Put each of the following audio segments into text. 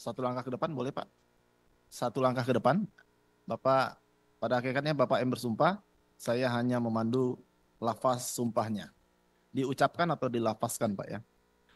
Satu langkah ke depan boleh Pak? Satu langkah ke depan. Bapak, pada akhirnya Bapak yang bersumpah, saya hanya memandu lafaz sumpahnya. Diucapkan atau dilafazkan Pak ya?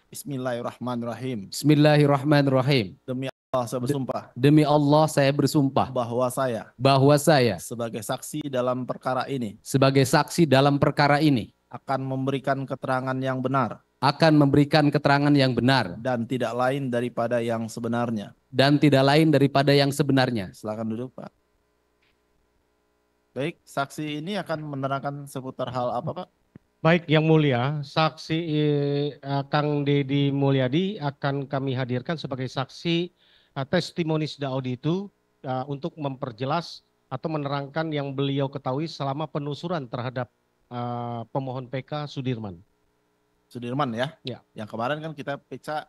Bismillahirrahmanirrahim. Bismillahirrahmanirrahim. Demi Allah saya bersumpah. Demi Allah saya bersumpah. Bahwa saya. Bahwa saya. Sebagai saksi dalam perkara ini. Sebagai saksi dalam perkara ini. Akan memberikan keterangan yang benar akan memberikan keterangan yang benar dan tidak lain daripada yang sebenarnya dan tidak lain daripada yang sebenarnya. Silakan duduk, Pak. Baik, saksi ini akan menerangkan seputar hal apa, Pak? Baik, Yang Mulia, saksi eh, Kang Dedi Mulyadi akan kami hadirkan sebagai saksi eh, testimoni Daud itu eh, untuk memperjelas atau menerangkan yang beliau ketahui selama penusuran terhadap eh, pemohon PK Sudirman. Sudirman ya. ya. Yang kemarin kan kita pecah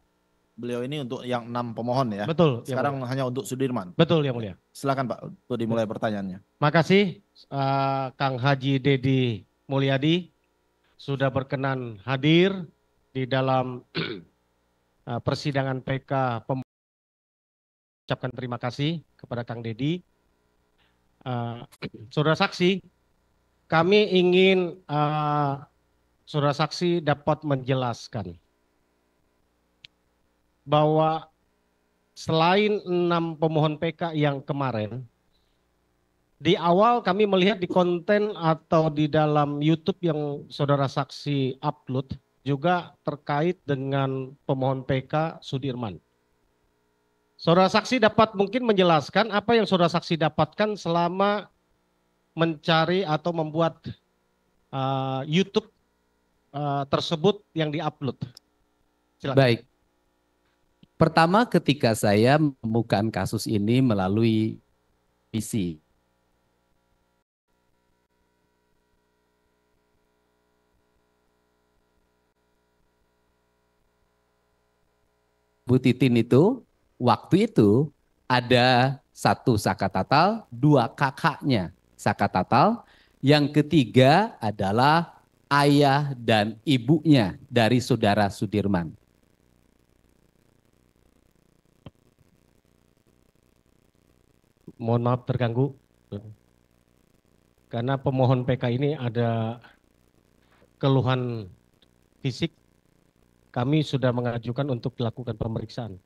beliau ini untuk yang enam pemohon ya. Betul. Sekarang ya, hanya untuk Sudirman. Betul ya mulia. Silakan Pak untuk dimulai Betul. Ya. pertanyaannya. Makasih uh, Kang Haji Dedi Mulyadi sudah berkenan hadir di dalam uh, persidangan PK pem ucapkan terima kasih kepada Kang Dedi. Uh, eh, saudara saksi, kami ingin uh, saudara saksi dapat menjelaskan bahwa selain enam pemohon PK yang kemarin, di awal kami melihat di konten atau di dalam YouTube yang saudara saksi upload juga terkait dengan pemohon PK Sudirman. Saudara saksi dapat mungkin menjelaskan apa yang saudara saksi dapatkan selama mencari atau membuat uh, YouTube Eh, tersebut yang diupload. Baik. Pertama ketika saya membukaan kasus ini melalui PC. Bu Titin itu waktu itu ada satu Saka Tatal, dua kakaknya Saka Tatal, yang ketiga adalah ayah dan ibunya dari saudara Sudirman. Mohon maaf terganggu. Karena pemohon PK ini ada keluhan fisik, kami sudah mengajukan untuk dilakukan pemeriksaan.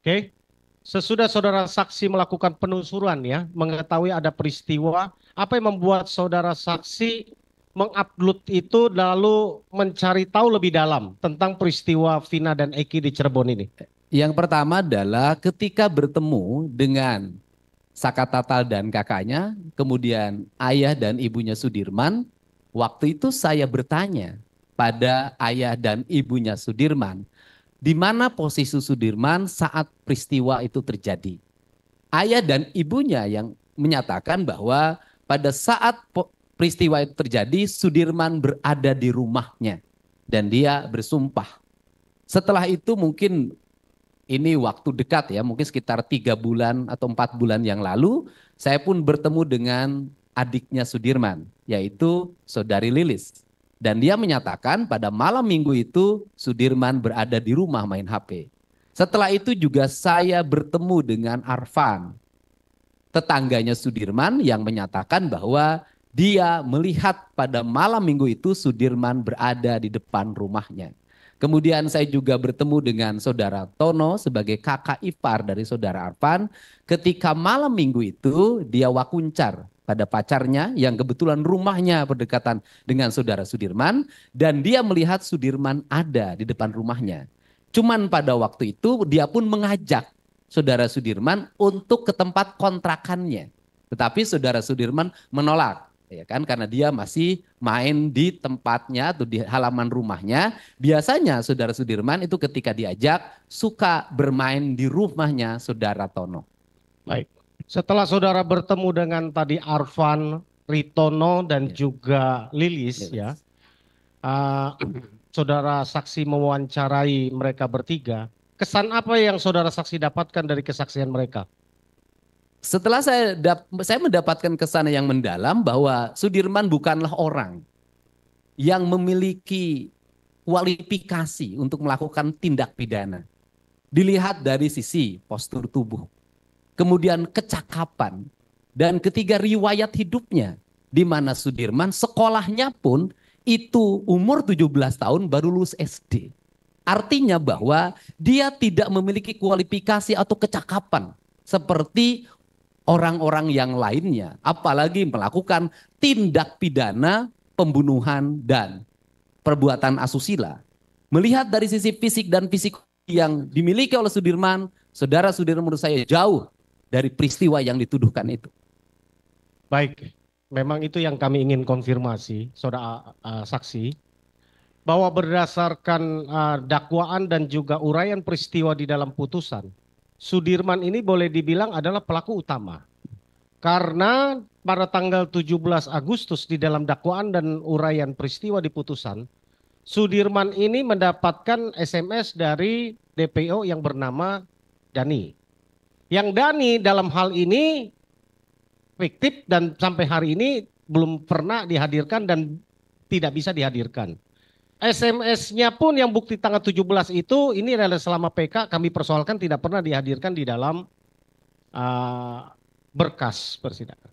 Oke. Okay. Sesudah saudara saksi melakukan penelusuran ya, mengetahui ada peristiwa, apa yang membuat saudara saksi mengupload itu lalu mencari tahu lebih dalam tentang peristiwa Vina dan Eki di Cirebon ini? Yang pertama adalah ketika bertemu dengan Saka Tatal dan kakaknya, kemudian ayah dan ibunya Sudirman, waktu itu saya bertanya pada ayah dan ibunya Sudirman, di mana posisi Sudirman saat peristiwa itu terjadi. Ayah dan ibunya yang menyatakan bahwa pada saat peristiwa itu terjadi, Sudirman berada di rumahnya dan dia bersumpah. Setelah itu mungkin ini waktu dekat ya, mungkin sekitar tiga bulan atau empat bulan yang lalu, saya pun bertemu dengan adiknya Sudirman, yaitu saudari Lilis. Dan dia menyatakan pada malam minggu itu Sudirman berada di rumah main HP. Setelah itu juga saya bertemu dengan Arfan, tetangganya Sudirman yang menyatakan bahwa dia melihat pada malam minggu itu Sudirman berada di depan rumahnya. Kemudian saya juga bertemu dengan saudara Tono sebagai kakak ipar dari saudara Arfan. Ketika malam minggu itu dia wakuncar pada pacarnya yang kebetulan rumahnya berdekatan dengan saudara Sudirman dan dia melihat Sudirman ada di depan rumahnya. Cuman pada waktu itu dia pun mengajak saudara Sudirman untuk ke tempat kontrakannya. Tetapi saudara Sudirman menolak ya kan karena dia masih main di tempatnya atau di halaman rumahnya. Biasanya saudara Sudirman itu ketika diajak suka bermain di rumahnya saudara Tono. Baik. Setelah saudara bertemu dengan tadi Arvan, Ritono dan yeah. juga Lilis, Lilis. ya, uh, saudara saksi mewawancarai mereka bertiga. Kesan apa yang saudara saksi dapatkan dari kesaksian mereka? Setelah saya dap saya mendapatkan kesan yang mendalam bahwa Sudirman bukanlah orang yang memiliki kualifikasi untuk melakukan tindak pidana. Dilihat dari sisi postur tubuh kemudian kecakapan, dan ketiga riwayat hidupnya. Di mana Sudirman sekolahnya pun itu umur 17 tahun baru lulus SD. Artinya bahwa dia tidak memiliki kualifikasi atau kecakapan seperti orang-orang yang lainnya, apalagi melakukan tindak pidana, pembunuhan dan perbuatan asusila. Melihat dari sisi fisik dan fisik yang dimiliki oleh Sudirman, saudara Sudirman menurut saya jauh dari peristiwa yang dituduhkan itu. Baik, memang itu yang kami ingin konfirmasi, saudara uh, saksi, bahwa berdasarkan uh, dakwaan dan juga uraian peristiwa di dalam putusan, Sudirman ini boleh dibilang adalah pelaku utama. Karena pada tanggal 17 Agustus di dalam dakwaan dan uraian peristiwa di putusan, Sudirman ini mendapatkan SMS dari DPO yang bernama Dani. Yang Dani dalam hal ini fiktif dan sampai hari ini belum pernah dihadirkan dan tidak bisa dihadirkan. SMS-nya pun yang bukti tanggal 17 itu ini adalah selama PK kami persoalkan tidak pernah dihadirkan di dalam uh, berkas persidangan.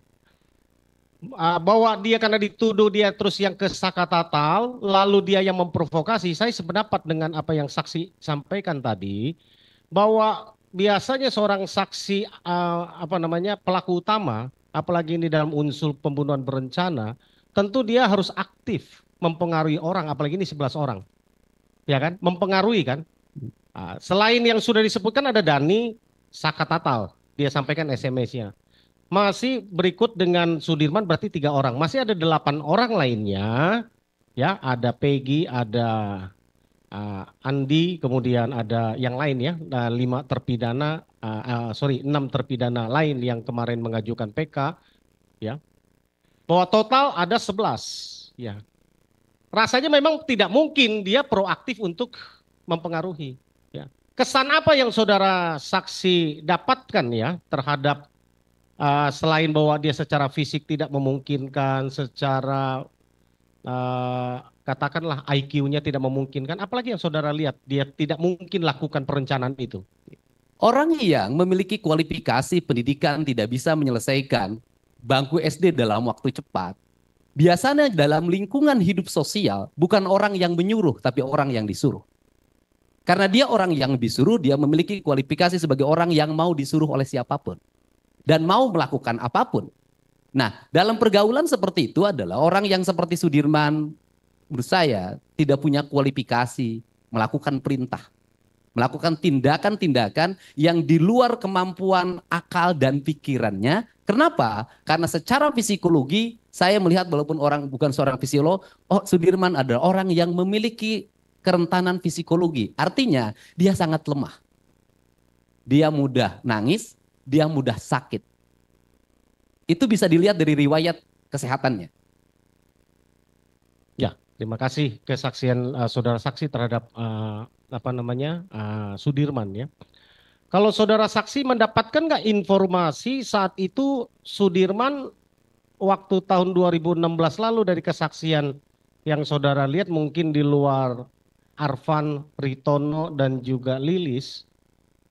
Uh, ah, bahwa dia karena dituduh dia terus yang ke Tatal, lalu dia yang memprovokasi saya sependapat dengan apa yang saksi sampaikan tadi bahwa biasanya seorang saksi uh, apa namanya pelaku utama, apalagi ini dalam unsur pembunuhan berencana, tentu dia harus aktif mempengaruhi orang, apalagi ini 11 orang. Ya kan? Mempengaruhi kan? Uh, selain yang sudah disebutkan ada Dani Sakatatal, dia sampaikan SMS-nya. Masih berikut dengan Sudirman berarti tiga orang. Masih ada delapan orang lainnya. Ya, ada Peggy, ada uh, Andi, kemudian ada yang lain ya, uh, lima terpidana, uh, uh, sorry enam terpidana lain yang kemarin mengajukan PK, ya bahwa total ada sebelas, ya. Rasanya memang tidak mungkin dia proaktif untuk mempengaruhi ya. Kesan apa yang saudara saksi dapatkan ya terhadap uh, selain bahwa dia secara fisik tidak memungkinkan secara uh, katakanlah IQ-nya tidak memungkinkan, apalagi yang saudara lihat dia tidak mungkin lakukan perencanaan itu. Orang yang memiliki kualifikasi pendidikan tidak bisa menyelesaikan bangku SD dalam waktu cepat. Biasanya dalam lingkungan hidup sosial bukan orang yang menyuruh tapi orang yang disuruh. Karena dia orang yang disuruh, dia memiliki kualifikasi sebagai orang yang mau disuruh oleh siapapun dan mau melakukan apapun. Nah, dalam pergaulan seperti itu adalah orang yang seperti Sudirman, menurut saya tidak punya kualifikasi melakukan perintah, melakukan tindakan-tindakan yang di luar kemampuan akal dan pikirannya. Kenapa? Karena secara psikologi saya melihat walaupun orang bukan seorang fisiolog, oh Sudirman adalah orang yang memiliki kerentanan psikologi. Artinya dia sangat lemah. Dia mudah nangis, dia mudah sakit. Itu bisa dilihat dari riwayat kesehatannya. Terima kasih kesaksian uh, saudara saksi terhadap uh, apa namanya uh, Sudirman ya. Kalau saudara saksi mendapatkan nggak informasi saat itu Sudirman waktu tahun 2016 lalu dari kesaksian yang saudara lihat mungkin di luar Arvan, Ritono dan juga Lilis,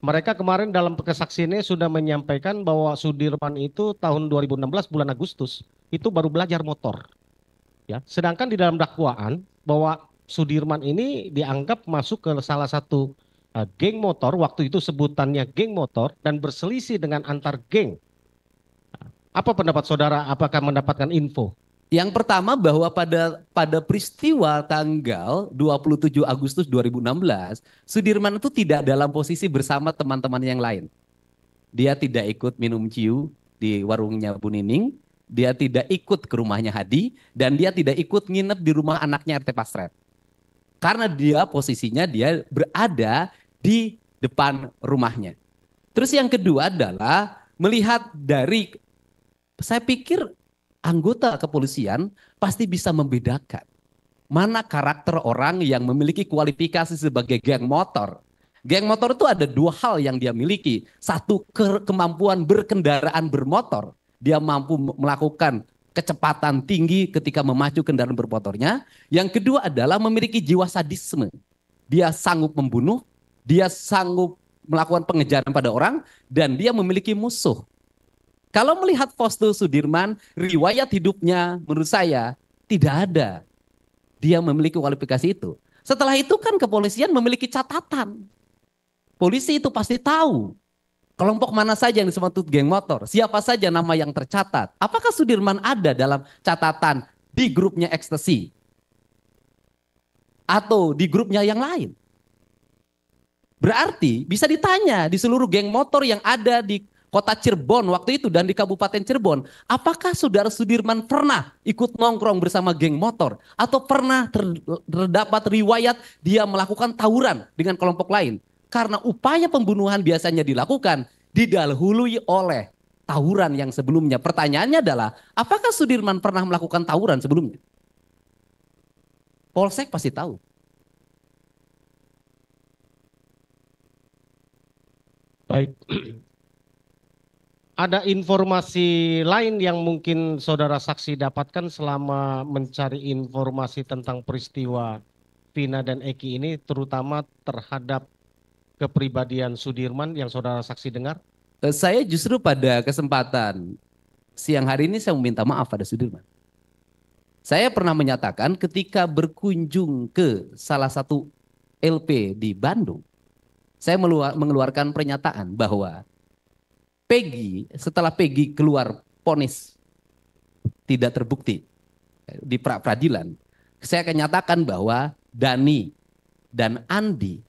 mereka kemarin dalam kesaksiannya sudah menyampaikan bahwa Sudirman itu tahun 2016 bulan Agustus itu baru belajar motor Ya, sedangkan di dalam dakwaan bahwa Sudirman ini dianggap masuk ke salah satu uh, geng motor, waktu itu sebutannya geng motor dan berselisih dengan antar geng. Apa pendapat saudara? Apakah mendapatkan info? Yang pertama bahwa pada pada peristiwa tanggal 27 Agustus 2016, Sudirman itu tidak dalam posisi bersama teman-teman yang lain. Dia tidak ikut minum ciu di warungnya Bu Nining, dia tidak ikut ke rumahnya Hadi dan dia tidak ikut nginep di rumah anaknya RT Pasret. Karena dia posisinya dia berada di depan rumahnya. Terus yang kedua adalah melihat dari saya pikir anggota kepolisian pasti bisa membedakan mana karakter orang yang memiliki kualifikasi sebagai geng motor Geng motor itu ada dua hal yang dia miliki. Satu, ke kemampuan berkendaraan bermotor dia mampu melakukan kecepatan tinggi ketika memacu kendaraan bermotornya. Yang kedua adalah memiliki jiwa sadisme. Dia sanggup membunuh, dia sanggup melakukan pengejaran pada orang, dan dia memiliki musuh. Kalau melihat Fosto Sudirman, riwayat hidupnya menurut saya tidak ada. Dia memiliki kualifikasi itu. Setelah itu kan kepolisian memiliki catatan. Polisi itu pasti tahu Kelompok mana saja yang disebut geng motor? Siapa saja nama yang tercatat? Apakah Sudirman ada dalam catatan di grupnya ekstasi? Atau di grupnya yang lain? Berarti bisa ditanya di seluruh geng motor yang ada di kota Cirebon waktu itu dan di Kabupaten Cirebon, apakah saudara Sudirman pernah ikut nongkrong bersama geng motor atau pernah terdapat riwayat dia melakukan tawuran dengan kelompok lain? karena upaya pembunuhan biasanya dilakukan didahului oleh tawuran yang sebelumnya. Pertanyaannya adalah, apakah Sudirman pernah melakukan tawuran sebelumnya? Polsek pasti tahu. Baik. Ada informasi lain yang mungkin saudara saksi dapatkan selama mencari informasi tentang peristiwa Vina dan Eki ini, terutama terhadap kepribadian Sudirman yang saudara saksi dengar? Eh, saya justru pada kesempatan siang hari ini saya meminta maaf pada Sudirman. Saya pernah menyatakan ketika berkunjung ke salah satu LP di Bandung, saya mengeluarkan pernyataan bahwa Peggy setelah Peggy keluar ponis tidak terbukti di pra peradilan, saya akan nyatakan bahwa Dani dan Andi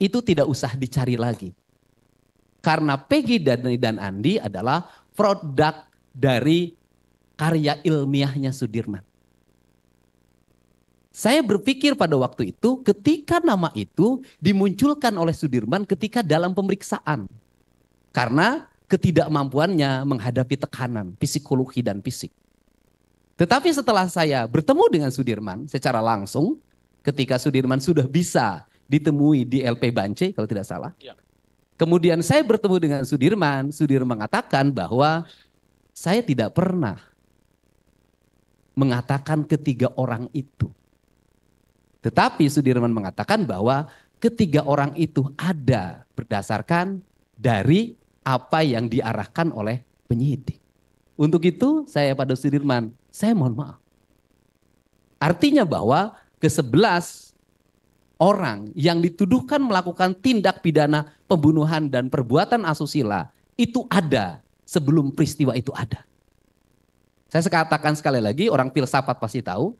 itu tidak usah dicari lagi. Karena Peggy dan, dan Andi adalah produk dari karya ilmiahnya Sudirman. Saya berpikir pada waktu itu ketika nama itu dimunculkan oleh Sudirman ketika dalam pemeriksaan. Karena ketidakmampuannya menghadapi tekanan psikologi dan fisik. Tetapi setelah saya bertemu dengan Sudirman secara langsung, ketika Sudirman sudah bisa ditemui di LP Bancai kalau tidak salah. Ya. Kemudian saya bertemu dengan Sudirman. Sudirman mengatakan bahwa saya tidak pernah mengatakan ketiga orang itu. Tetapi Sudirman mengatakan bahwa ketiga orang itu ada berdasarkan dari apa yang diarahkan oleh penyidik. Untuk itu saya pada Sudirman, saya mohon maaf. Artinya bahwa ke-11 orang yang dituduhkan melakukan tindak pidana pembunuhan dan perbuatan asusila itu ada sebelum peristiwa itu ada. Saya katakan sekali lagi, orang filsafat pasti tahu,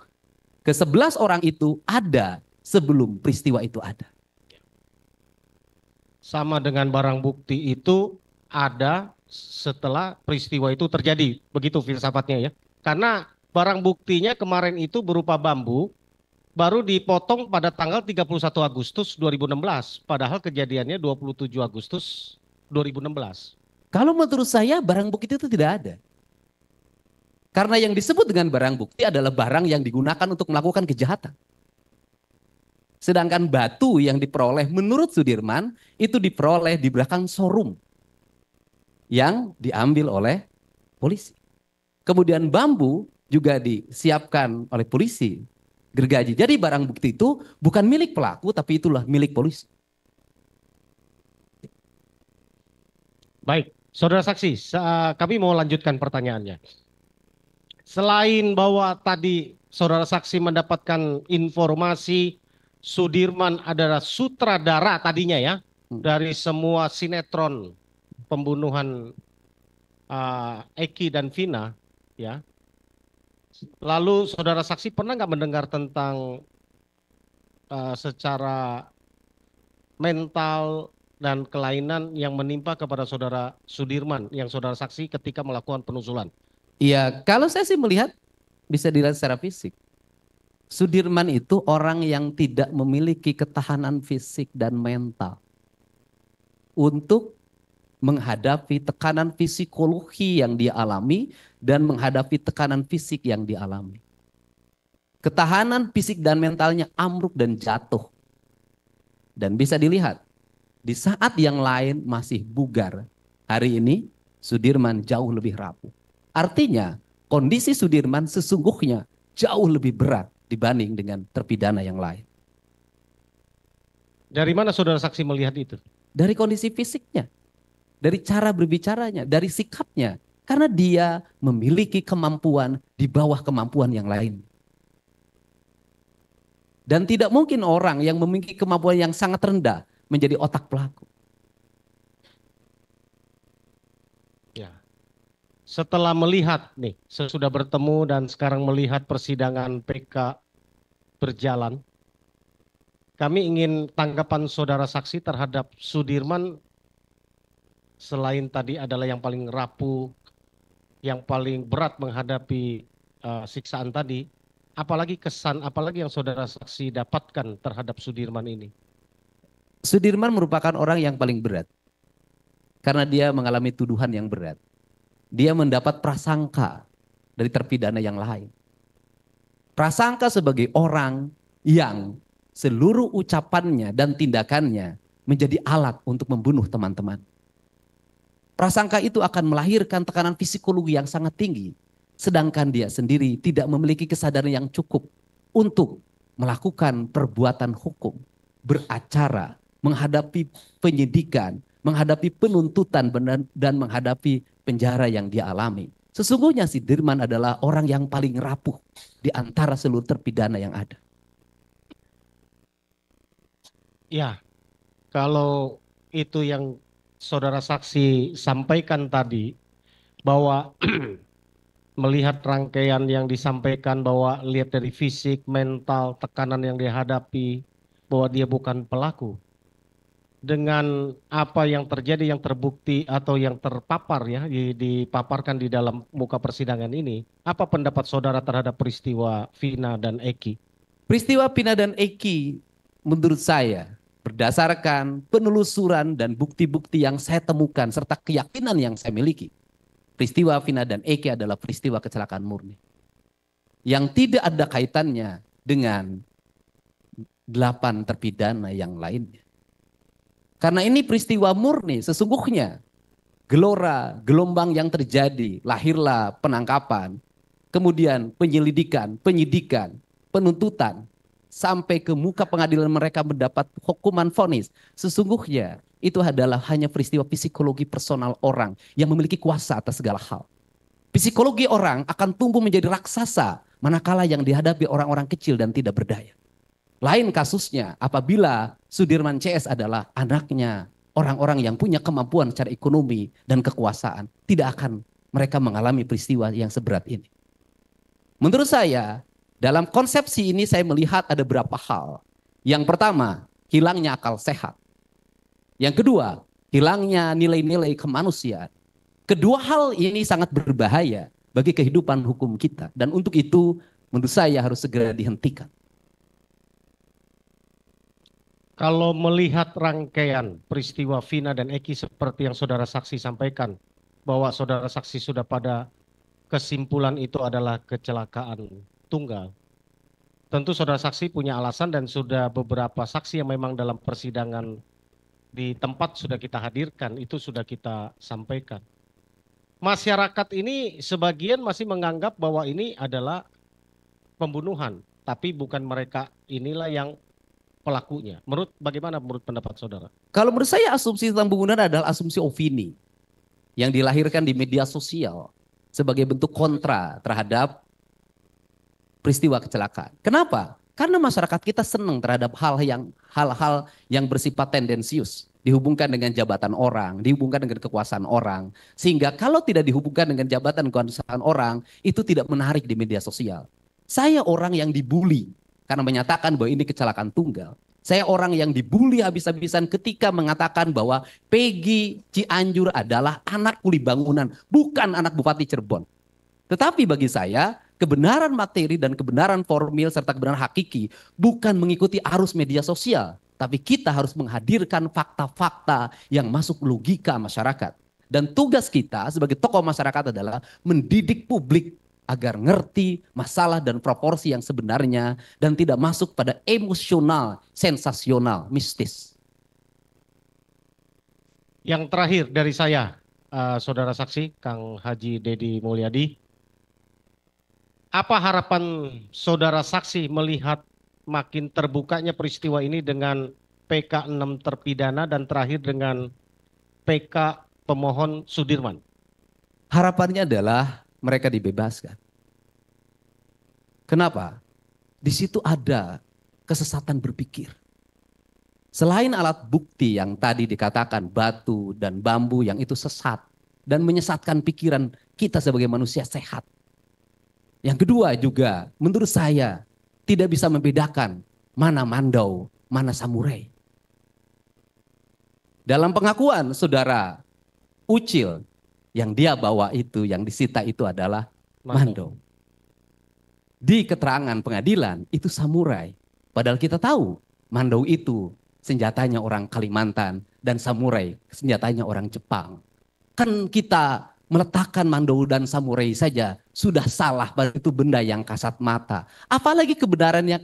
ke-11 orang itu ada sebelum peristiwa itu ada. Sama dengan barang bukti itu ada setelah peristiwa itu terjadi, begitu filsafatnya ya. Karena barang buktinya kemarin itu berupa bambu, baru dipotong pada tanggal 31 Agustus 2016, padahal kejadiannya 27 Agustus 2016. Kalau menurut saya barang bukti itu tidak ada. Karena yang disebut dengan barang bukti adalah barang yang digunakan untuk melakukan kejahatan. Sedangkan batu yang diperoleh menurut Sudirman itu diperoleh di belakang showroom yang diambil oleh polisi. Kemudian bambu juga disiapkan oleh polisi gergaji. Jadi barang bukti itu bukan milik pelaku tapi itulah milik polisi. Baik, saudara saksi, kami mau lanjutkan pertanyaannya. Selain bahwa tadi saudara saksi mendapatkan informasi Sudirman adalah sutradara tadinya ya hmm. dari semua sinetron pembunuhan uh, Eki dan Vina ya Lalu saudara saksi pernah nggak mendengar tentang uh, secara mental dan kelainan yang menimpa kepada saudara Sudirman yang saudara saksi ketika melakukan penusulan? Iya, kalau saya sih melihat bisa dilihat secara fisik. Sudirman itu orang yang tidak memiliki ketahanan fisik dan mental untuk menghadapi tekanan psikologi yang dialami dan menghadapi tekanan fisik yang dialami. Ketahanan fisik dan mentalnya amruk dan jatuh. Dan bisa dilihat, di saat yang lain masih bugar. Hari ini Sudirman jauh lebih rapuh. Artinya kondisi Sudirman sesungguhnya jauh lebih berat dibanding dengan terpidana yang lain. Dari mana saudara saksi melihat itu? Dari kondisi fisiknya dari cara berbicaranya, dari sikapnya. Karena dia memiliki kemampuan di bawah kemampuan yang lain. Dan tidak mungkin orang yang memiliki kemampuan yang sangat rendah menjadi otak pelaku. Ya. Setelah melihat nih, sesudah bertemu dan sekarang melihat persidangan PK berjalan, kami ingin tanggapan saudara saksi terhadap Sudirman selain tadi adalah yang paling rapuh, yang paling berat menghadapi uh, siksaan tadi, apalagi kesan, apalagi yang saudara saksi dapatkan terhadap Sudirman ini? Sudirman merupakan orang yang paling berat karena dia mengalami tuduhan yang berat. Dia mendapat prasangka dari terpidana yang lain. Prasangka sebagai orang yang seluruh ucapannya dan tindakannya menjadi alat untuk membunuh teman-teman. Prasangka itu akan melahirkan tekanan psikologi yang sangat tinggi, sedangkan dia sendiri tidak memiliki kesadaran yang cukup untuk melakukan perbuatan hukum, beracara, menghadapi penyidikan, menghadapi penuntutan dan menghadapi penjara yang dia alami. Sesungguhnya si Dirman adalah orang yang paling rapuh di antara seluruh terpidana yang ada. Ya, kalau itu yang saudara saksi sampaikan tadi bahwa melihat rangkaian yang disampaikan bahwa lihat dari fisik, mental, tekanan yang dihadapi bahwa dia bukan pelaku. Dengan apa yang terjadi yang terbukti atau yang terpapar ya dipaparkan di dalam muka persidangan ini, apa pendapat saudara terhadap peristiwa Vina dan Eki? Peristiwa Vina dan Eki menurut saya berdasarkan penelusuran dan bukti-bukti yang saya temukan serta keyakinan yang saya miliki. Peristiwa Vina dan Eki adalah peristiwa kecelakaan murni. Yang tidak ada kaitannya dengan delapan terpidana yang lainnya. Karena ini peristiwa murni sesungguhnya. Gelora, gelombang yang terjadi, lahirlah penangkapan, kemudian penyelidikan, penyidikan, penuntutan, sampai ke muka pengadilan mereka mendapat hukuman vonis. Sesungguhnya itu adalah hanya peristiwa psikologi personal orang yang memiliki kuasa atas segala hal. Psikologi orang akan tumbuh menjadi raksasa manakala yang dihadapi orang-orang kecil dan tidak berdaya. Lain kasusnya apabila Sudirman CS adalah anaknya orang-orang yang punya kemampuan secara ekonomi dan kekuasaan, tidak akan mereka mengalami peristiwa yang seberat ini. Menurut saya, dalam konsepsi ini saya melihat ada beberapa hal. Yang pertama, hilangnya akal sehat. Yang kedua, hilangnya nilai-nilai kemanusiaan. Kedua hal ini sangat berbahaya bagi kehidupan hukum kita. Dan untuk itu menurut saya harus segera dihentikan. Kalau melihat rangkaian peristiwa Vina dan Eki seperti yang saudara saksi sampaikan, bahwa saudara saksi sudah pada kesimpulan itu adalah kecelakaan tunggal. Tentu saudara saksi punya alasan dan sudah beberapa saksi yang memang dalam persidangan di tempat sudah kita hadirkan, itu sudah kita sampaikan. Masyarakat ini sebagian masih menganggap bahwa ini adalah pembunuhan, tapi bukan mereka inilah yang pelakunya. Menurut bagaimana menurut pendapat saudara? Kalau menurut saya asumsi tentang pembunuhan adalah asumsi opini yang dilahirkan di media sosial sebagai bentuk kontra terhadap peristiwa kecelakaan. Kenapa? Karena masyarakat kita senang terhadap hal yang hal-hal yang bersifat tendensius, dihubungkan dengan jabatan orang, dihubungkan dengan kekuasaan orang, sehingga kalau tidak dihubungkan dengan jabatan kekuasaan orang, itu tidak menarik di media sosial. Saya orang yang dibully karena menyatakan bahwa ini kecelakaan tunggal. Saya orang yang dibully habis-habisan ketika mengatakan bahwa Peggy Cianjur adalah anak kuli bangunan, bukan anak Bupati Cirebon. Tetapi bagi saya, kebenaran materi dan kebenaran formil serta kebenaran hakiki bukan mengikuti arus media sosial, tapi kita harus menghadirkan fakta-fakta yang masuk logika masyarakat. Dan tugas kita sebagai tokoh masyarakat adalah mendidik publik agar ngerti masalah dan proporsi yang sebenarnya dan tidak masuk pada emosional, sensasional, mistis. Yang terakhir dari saya, uh, saudara saksi Kang Haji Dedi Mulyadi, apa harapan saudara saksi melihat makin terbukanya peristiwa ini dengan PK 6 terpidana dan terakhir dengan PK pemohon Sudirman? Harapannya adalah mereka dibebaskan. Kenapa? Di situ ada kesesatan berpikir. Selain alat bukti yang tadi dikatakan batu dan bambu yang itu sesat dan menyesatkan pikiran kita sebagai manusia sehat. Yang kedua juga, menurut saya tidak bisa membedakan mana mandau, mana samurai. Dalam pengakuan saudara Ucil yang dia bawa itu, yang disita itu adalah mandau. Di keterangan pengadilan itu samurai. Padahal kita tahu mandau itu senjatanya orang Kalimantan dan samurai senjatanya orang Jepang. Kan kita meletakkan mandau dan samurai saja sudah salah itu benda yang kasat mata. Apalagi kebenaran yang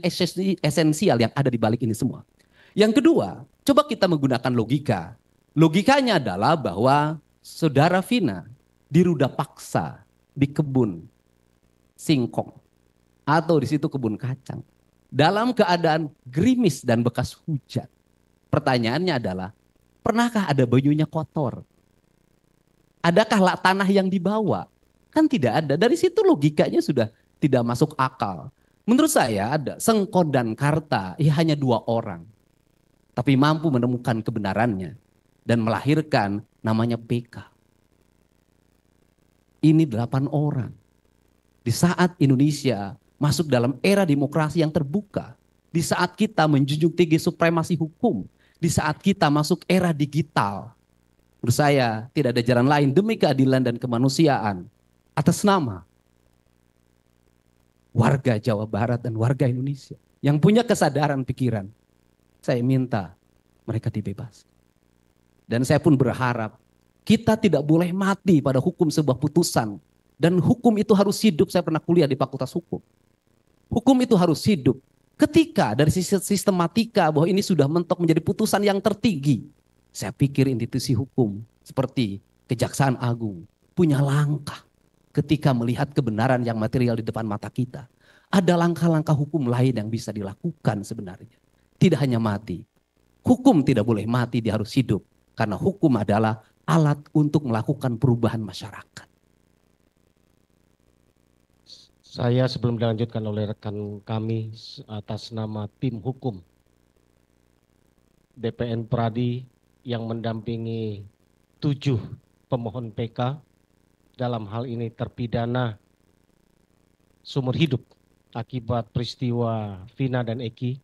esensial yang ada di balik ini semua. Yang kedua, coba kita menggunakan logika. Logikanya adalah bahwa saudara Vina diruda paksa di kebun singkong atau di situ kebun kacang dalam keadaan gerimis dan bekas hujan. Pertanyaannya adalah, pernahkah ada bajunya kotor? adakah lah tanah yang dibawa? Kan tidak ada. Dari situ logikanya sudah tidak masuk akal. Menurut saya ada Sengko dan Karta ya hanya dua orang. Tapi mampu menemukan kebenarannya dan melahirkan namanya PK. Ini delapan orang. Di saat Indonesia masuk dalam era demokrasi yang terbuka, di saat kita menjunjung tinggi supremasi hukum, di saat kita masuk era digital, Menurut saya tidak ada jalan lain demi keadilan dan kemanusiaan atas nama warga Jawa Barat dan warga Indonesia yang punya kesadaran pikiran. Saya minta mereka dibebas. Dan saya pun berharap kita tidak boleh mati pada hukum sebuah putusan. Dan hukum itu harus hidup. Saya pernah kuliah di Fakultas Hukum. Hukum itu harus hidup. Ketika dari sisi sistematika bahwa ini sudah mentok menjadi putusan yang tertinggi, saya pikir institusi hukum seperti Kejaksaan Agung punya langkah ketika melihat kebenaran yang material di depan mata kita. Ada langkah-langkah hukum lain yang bisa dilakukan sebenarnya. Tidak hanya mati. Hukum tidak boleh mati, dia harus hidup. Karena hukum adalah alat untuk melakukan perubahan masyarakat. Saya sebelum dilanjutkan oleh rekan kami atas nama tim hukum DPN Pradi yang mendampingi tujuh pemohon PK dalam hal ini terpidana sumur hidup akibat peristiwa Vina dan Eki.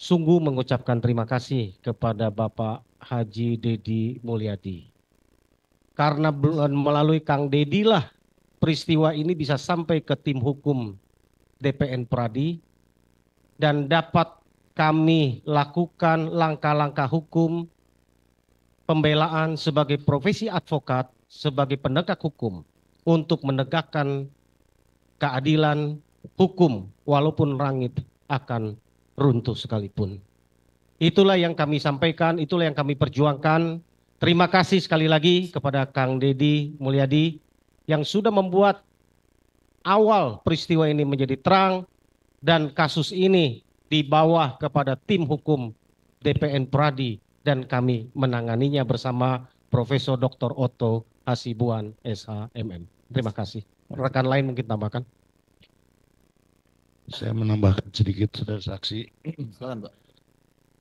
Sungguh mengucapkan terima kasih kepada Bapak Haji Dedi Mulyadi. Karena melalui Kang Dedi lah peristiwa ini bisa sampai ke tim hukum DPN Pradi dan dapat kami lakukan langkah-langkah hukum pembelaan sebagai profesi advokat, sebagai penegak hukum untuk menegakkan keadilan hukum walaupun langit akan runtuh sekalipun. Itulah yang kami sampaikan, itulah yang kami perjuangkan. Terima kasih sekali lagi kepada Kang Dedi Mulyadi yang sudah membuat awal peristiwa ini menjadi terang dan kasus ini dibawa kepada tim hukum DPN Pradi dan kami menanganinya bersama Profesor Dr. Otto Hasibuan SHMM. Terima kasih. Rekan lain mungkin tambahkan. Saya menambahkan sedikit saudara saksi. Silakan, Pak.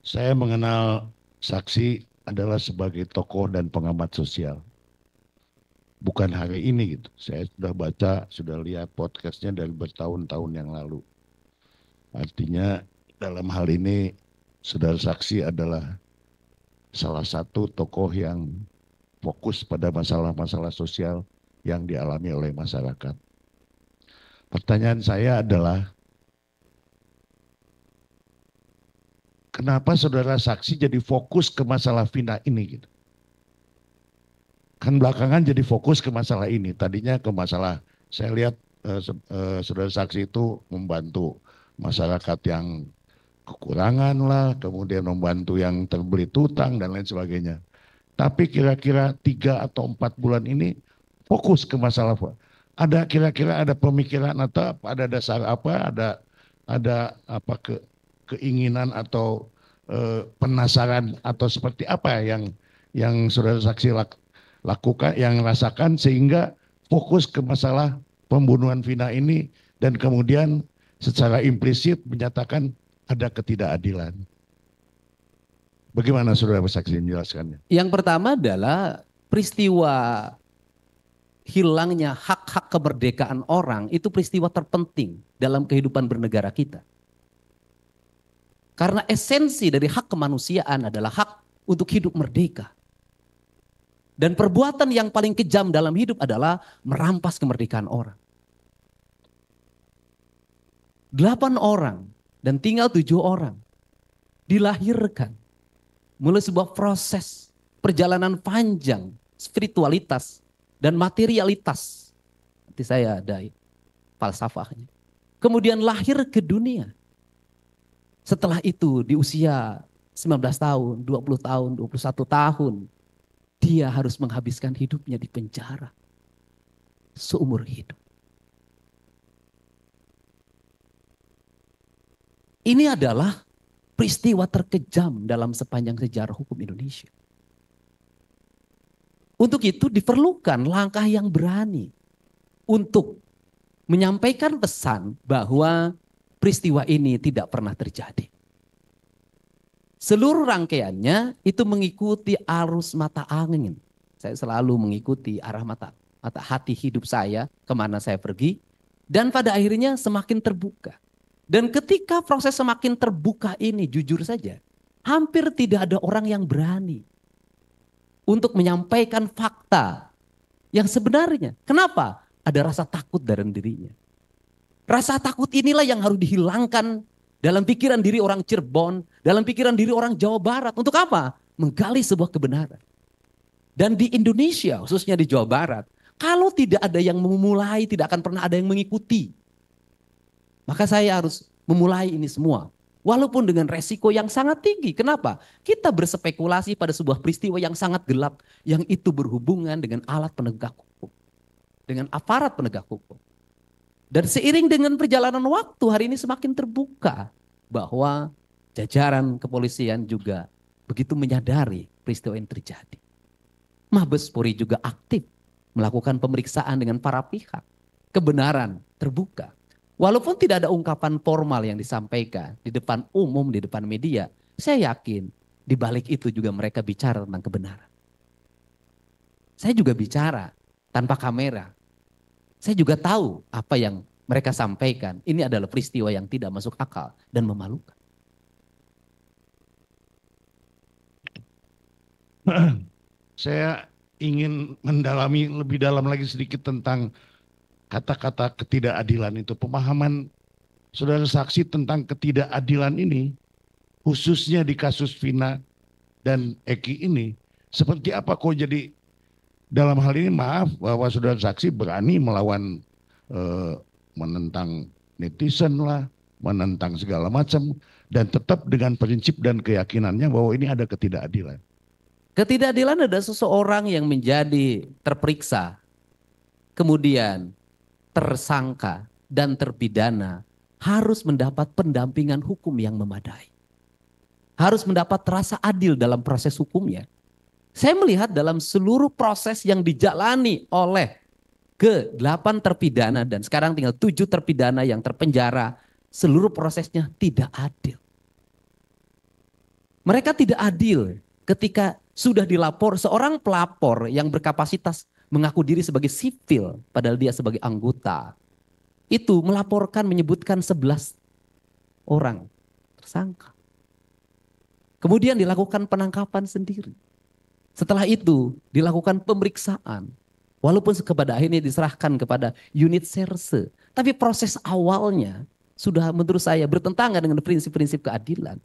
Saya mengenal saksi adalah sebagai tokoh dan pengamat sosial. Bukan hari ini gitu. Saya sudah baca, sudah lihat podcastnya dari bertahun-tahun yang lalu. Artinya dalam hal ini saudara saksi adalah salah satu tokoh yang fokus pada masalah-masalah sosial yang dialami oleh masyarakat. Pertanyaan saya adalah, kenapa saudara saksi jadi fokus ke masalah Vina ini? Gitu? Kan belakangan jadi fokus ke masalah ini. Tadinya ke masalah, saya lihat eh, eh, saudara saksi itu membantu masyarakat yang kekurangan lah, kemudian membantu yang terbelit utang dan lain sebagainya. Tapi kira-kira tiga atau empat bulan ini fokus ke masalah apa ada kira-kira ada pemikiran atau ada dasar apa ada ada apa ke keinginan atau e, penasaran atau seperti apa yang yang saudara saksi lak, lakukan yang rasakan sehingga fokus ke masalah pembunuhan Vina ini dan kemudian secara implisit menyatakan ada ketidakadilan. Bagaimana saudara bersaksi menjelaskannya? Yang pertama adalah peristiwa hilangnya hak-hak kemerdekaan orang itu peristiwa terpenting dalam kehidupan bernegara kita. Karena esensi dari hak kemanusiaan adalah hak untuk hidup merdeka. Dan perbuatan yang paling kejam dalam hidup adalah merampas kemerdekaan orang. Delapan orang dan tinggal tujuh orang. Dilahirkan. Mulai sebuah proses. Perjalanan panjang. Spiritualitas. Dan materialitas. Nanti saya ada falsafahnya. Kemudian lahir ke dunia. Setelah itu di usia 19 tahun, 20 tahun, 21 tahun. Dia harus menghabiskan hidupnya di penjara. Seumur hidup. Ini adalah peristiwa terkejam dalam sepanjang sejarah hukum Indonesia. Untuk itu diperlukan langkah yang berani untuk menyampaikan pesan bahwa peristiwa ini tidak pernah terjadi. Seluruh rangkaiannya itu mengikuti arus mata angin. Saya selalu mengikuti arah mata mata hati hidup saya kemana saya pergi dan pada akhirnya semakin terbuka. Dan ketika proses semakin terbuka ini, jujur saja, hampir tidak ada orang yang berani untuk menyampaikan fakta yang sebenarnya. Kenapa? Ada rasa takut dalam dirinya. Rasa takut inilah yang harus dihilangkan dalam pikiran diri orang Cirebon, dalam pikiran diri orang Jawa Barat. Untuk apa? Menggali sebuah kebenaran. Dan di Indonesia, khususnya di Jawa Barat, kalau tidak ada yang memulai, tidak akan pernah ada yang mengikuti. Maka saya harus memulai ini semua. Walaupun dengan resiko yang sangat tinggi. Kenapa? Kita berspekulasi pada sebuah peristiwa yang sangat gelap. Yang itu berhubungan dengan alat penegak hukum. Dengan aparat penegak hukum. Dan seiring dengan perjalanan waktu hari ini semakin terbuka. Bahwa jajaran kepolisian juga begitu menyadari peristiwa yang terjadi. Mabes Polri juga aktif melakukan pemeriksaan dengan para pihak. Kebenaran terbuka. Walaupun tidak ada ungkapan formal yang disampaikan di depan umum, di depan media, saya yakin di balik itu juga mereka bicara tentang kebenaran. Saya juga bicara tanpa kamera. Saya juga tahu apa yang mereka sampaikan. Ini adalah peristiwa yang tidak masuk akal dan memalukan. Saya ingin mendalami lebih dalam lagi sedikit tentang kata-kata ketidakadilan itu, pemahaman saudara saksi tentang ketidakadilan ini, khususnya di kasus Vina dan Eki ini, seperti apa kok jadi dalam hal ini maaf bahwa saudara saksi berani melawan eh, menentang netizen lah, menentang segala macam dan tetap dengan prinsip dan keyakinannya bahwa ini ada ketidakadilan. Ketidakadilan ada seseorang yang menjadi terperiksa. Kemudian tersangka dan terpidana harus mendapat pendampingan hukum yang memadai. Harus mendapat rasa adil dalam proses hukumnya. Saya melihat dalam seluruh proses yang dijalani oleh ke delapan terpidana dan sekarang tinggal tujuh terpidana yang terpenjara, seluruh prosesnya tidak adil. Mereka tidak adil ketika sudah dilapor seorang pelapor yang berkapasitas mengaku diri sebagai sipil padahal dia sebagai anggota. Itu melaporkan menyebutkan 11 orang tersangka. Kemudian dilakukan penangkapan sendiri. Setelah itu dilakukan pemeriksaan. Walaupun kepada akhirnya diserahkan kepada unit serse. Tapi proses awalnya sudah menurut saya bertentangan dengan prinsip-prinsip keadilan.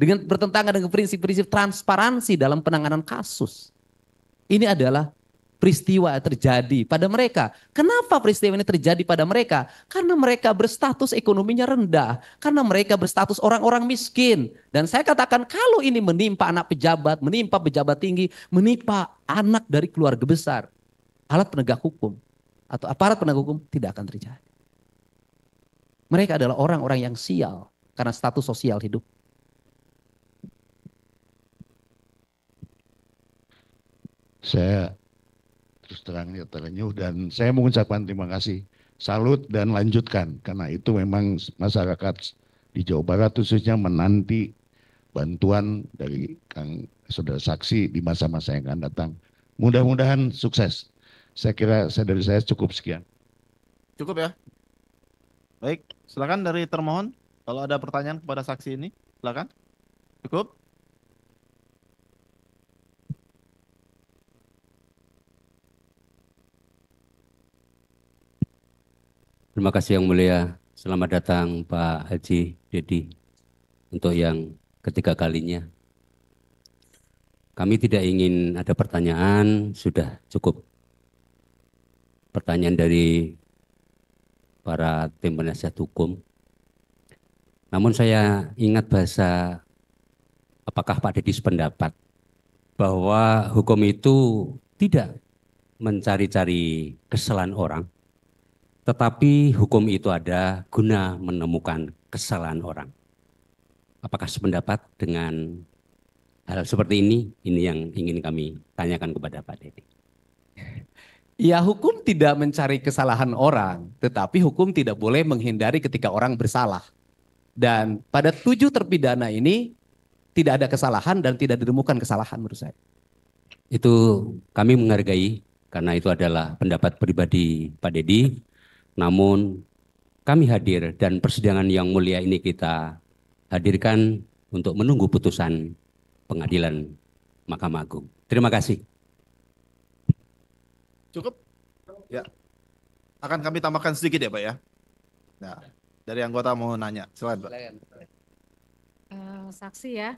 Dengan bertentangan dengan prinsip-prinsip transparansi dalam penanganan kasus. Ini adalah peristiwa terjadi pada mereka. Kenapa peristiwa ini terjadi pada mereka? Karena mereka berstatus ekonominya rendah, karena mereka berstatus orang-orang miskin. Dan saya katakan kalau ini menimpa anak pejabat, menimpa pejabat tinggi, menimpa anak dari keluarga besar, alat penegak hukum atau aparat penegak hukum tidak akan terjadi. Mereka adalah orang-orang yang sial karena status sosial hidup. Saya terus terang ya terenyuh dan saya mengucapkan terima kasih salut dan lanjutkan karena itu memang masyarakat di Jawa Barat khususnya menanti bantuan dari Kang Saudara Saksi di masa-masa yang akan datang. Mudah-mudahan sukses. Saya kira saya dari saya cukup sekian. Cukup ya. Baik, silakan dari termohon kalau ada pertanyaan kepada saksi ini, silakan. Cukup. Terima kasih yang mulia. Selamat datang Pak Haji Dedi untuk yang ketiga kalinya. Kami tidak ingin ada pertanyaan, sudah cukup pertanyaan dari para tim penasihat hukum. Namun saya ingat bahasa apakah Pak Dedi sependapat bahwa hukum itu tidak mencari-cari kesalahan orang, tetapi hukum itu ada guna menemukan kesalahan orang. Apakah sependapat dengan hal seperti ini? Ini yang ingin kami tanyakan kepada Pak Dedi. Ya hukum tidak mencari kesalahan orang, tetapi hukum tidak boleh menghindari ketika orang bersalah. Dan pada tujuh terpidana ini tidak ada kesalahan dan tidak ditemukan kesalahan menurut saya. Itu kami menghargai karena itu adalah pendapat pribadi Pak Dedi namun kami hadir dan persidangan yang mulia ini kita hadirkan untuk menunggu putusan pengadilan Mahkamah Agung. Terima kasih. Cukup? Ya. Akan kami tambahkan sedikit ya Pak ya. Nah, dari anggota mau nanya. selain. Pak. Eh, saksi ya.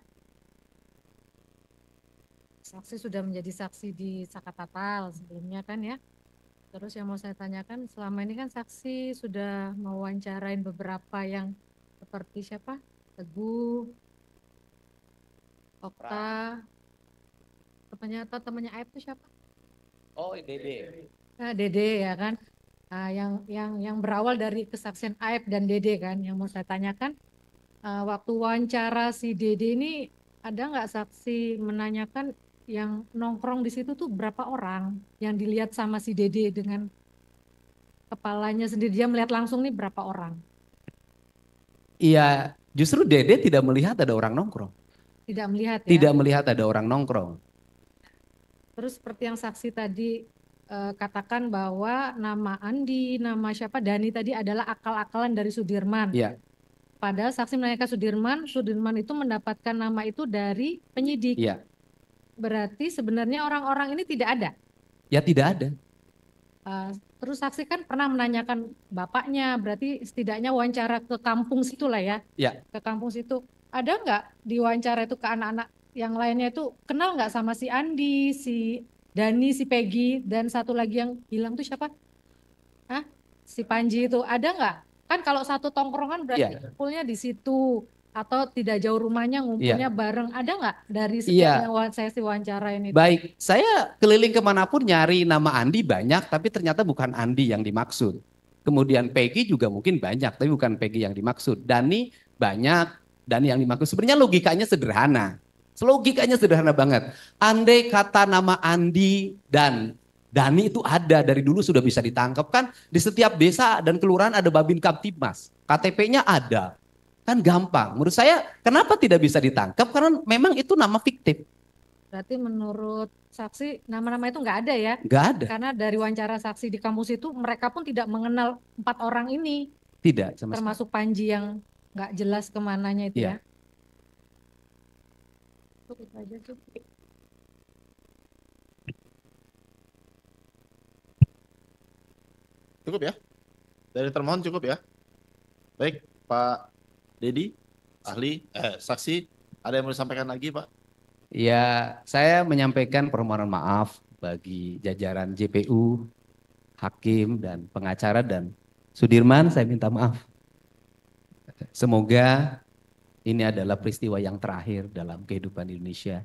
Saksi sudah menjadi saksi di Sakatatal sebelumnya kan ya. Terus yang mau saya tanyakan, selama ini kan saksi sudah mewawancarain beberapa yang seperti siapa? Teguh, Okta, temannya atau temannya Aib itu siapa? Oh, Dede. Nah, Dede ya kan. Nah, yang yang yang berawal dari kesaksian Aib dan Dede kan, yang mau saya tanyakan, ah, waktu wawancara si Dede ini ada nggak saksi menanyakan yang nongkrong di situ tuh berapa orang yang dilihat sama si Dede dengan kepalanya sendiri dia melihat langsung nih berapa orang. Iya, justru Dede tidak melihat ada orang nongkrong. Tidak melihat ya. Tidak melihat ada orang nongkrong. Terus seperti yang saksi tadi eh, katakan bahwa nama Andi, nama siapa Dani tadi adalah akal-akalan dari Sudirman. Iya. Padahal saksi menanyakan Sudirman, Sudirman itu mendapatkan nama itu dari penyidik. Iya Berarti sebenarnya orang-orang ini tidak ada? Ya tidak ada. Uh, terus saksi kan pernah menanyakan bapaknya, berarti setidaknya wawancara ke kampung situ lah ya. Ya. Ke kampung situ. Ada nggak diwawancara itu ke anak-anak yang lainnya itu kenal nggak sama si Andi, si Dani, si Peggy, dan satu lagi yang hilang tuh siapa? Hah? Si Panji itu ada nggak? Kan kalau satu tongkrongan berarti ya. kumpulnya di situ atau tidak jauh rumahnya ngumpulnya yeah. bareng ada nggak dari iya. sekian yeah. yang sesi wawancara ini Baik, saya keliling kemanapun nyari nama Andi banyak, tapi ternyata bukan Andi yang dimaksud. Kemudian Peggy juga mungkin banyak, tapi bukan Peggy yang dimaksud. Dani banyak, Dani yang dimaksud. Sebenarnya logikanya sederhana. Logikanya sederhana banget. Andai kata nama Andi dan Dani itu ada dari dulu sudah bisa ditangkap kan di setiap desa dan kelurahan ada Babin Kamtibmas. KTP-nya ada, Kan gampang. Menurut saya kenapa tidak bisa ditangkap? Karena memang itu nama fiktif. Berarti menurut saksi nama-nama itu nggak ada ya? Nggak ada. Karena dari wawancara saksi di kampus itu mereka pun tidak mengenal empat orang ini. Tidak. Sama termasuk sama. Panji yang nggak jelas kemananya itu ya. ya. Cukup aja cukup. Cukup ya? Dari termohon cukup ya? Baik, Pak Dedi, ahli, eh, saksi, ada yang mau disampaikan lagi, Pak? Ya, saya menyampaikan permohonan maaf bagi jajaran JPU, hakim, dan pengacara, dan Sudirman, saya minta maaf. Semoga ini adalah peristiwa yang terakhir dalam kehidupan Indonesia.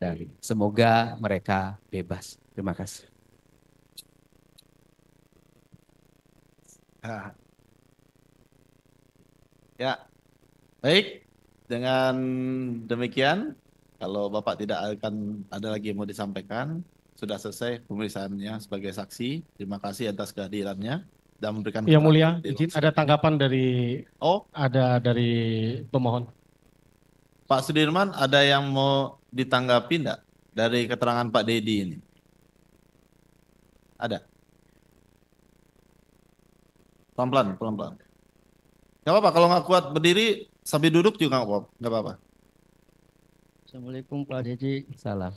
Dan semoga mereka bebas. Terima kasih. Ah, Ya. Baik. Dengan demikian, kalau Bapak tidak akan ada lagi yang mau disampaikan, sudah selesai pemeriksaannya sebagai saksi. Terima kasih atas kehadirannya dan memberikan Yang mulia, izin ada tanggapan dari Oh, ada dari pemohon. Pak Sudirman, ada yang mau ditanggapi enggak dari keterangan Pak Dedi ini? Ada. Pelan-pelan, pelan-pelan. Gak apa-apa, kalau nggak kuat berdiri sambil duduk juga nggak apa-apa. Assalamualaikum Pak Dedi. Salam.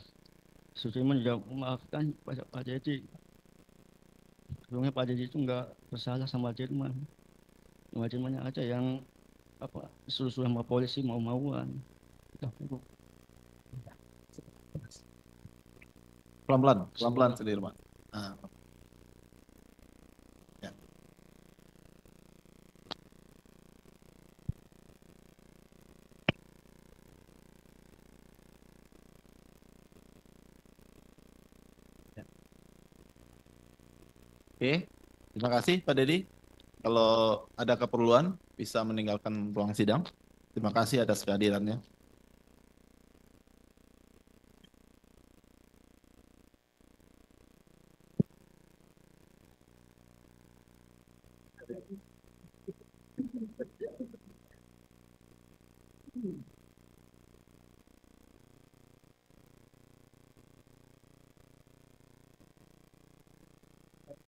Sudirman, menjawab, maafkan Pak Pak Sebelumnya Pak Dedi itu nggak bersalah sama Jerman. Cuma Jermannya aja yang apa suruh sama polisi mau-mauan. Pelan-pelan, pelan-pelan sendiri, Pak. Ah. Oke, terima kasih Pak Dedi. Kalau ada keperluan bisa meninggalkan ruang sidang. Terima kasih atas kehadirannya.